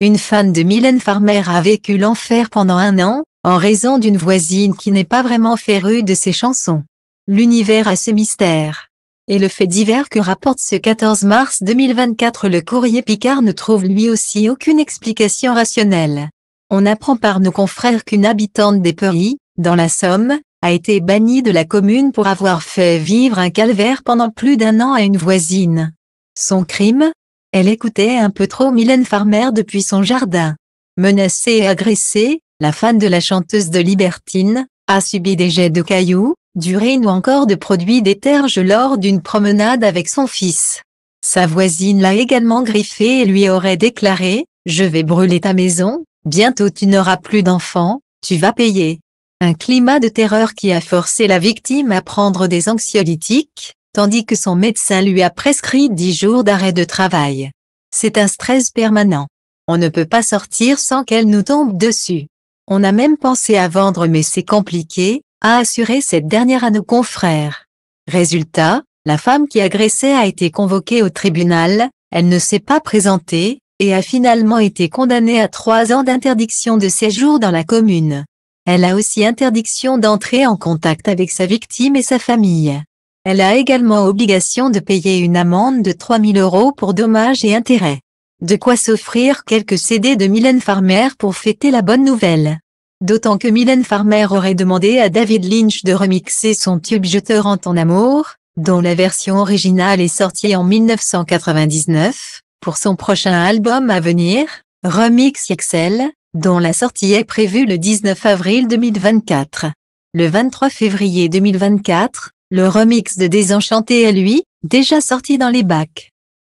une fan de Mylène Farmer a vécu l'enfer pendant un an, en raison d'une voisine qui n'est pas vraiment férue de ses chansons. L'univers a ses mystères. Et le fait divers que rapporte ce 14 mars 2024 le courrier Picard ne trouve lui aussi aucune explication rationnelle. On apprend par nos confrères qu'une habitante des Peuris, dans la Somme, a été bannie de la commune pour avoir fait vivre un calvaire pendant plus d'un an à une voisine. Son crime, elle écoutait un peu trop Mylène Farmer depuis son jardin. Menacée et agressée, la fan de la chanteuse de Libertine, a subi des jets de cailloux, d'urine ou encore de produits déterges lors d'une promenade avec son fils. Sa voisine l'a également griffée et lui aurait déclaré « Je vais brûler ta maison, bientôt tu n'auras plus d'enfants, tu vas payer ». Un climat de terreur qui a forcé la victime à prendre des anxiolytiques, tandis que son médecin lui a prescrit 10 jours d'arrêt de travail. C'est un stress permanent. On ne peut pas sortir sans qu'elle nous tombe dessus. On a même pensé à vendre mais c'est compliqué, a assuré cette dernière à nos confrères. Résultat, la femme qui agressait a été convoquée au tribunal, elle ne s'est pas présentée, et a finalement été condamnée à trois ans d'interdiction de séjour dans la commune. Elle a aussi interdiction d'entrer en contact avec sa victime et sa famille. Elle a également obligation de payer une amende de 3000 euros pour dommages et intérêts. De quoi s'offrir quelques CD de Mylène Farmer pour fêter la bonne nouvelle. D'autant que Mylène Farmer aurait demandé à David Lynch de remixer son tube Jeteur en ton amour, dont la version originale est sortie en 1999, pour son prochain album à venir, Remix Excel », dont la sortie est prévue le 19 avril 2024. Le 23 février 2024, le remix de Désenchanté est lui, déjà sorti dans les bacs.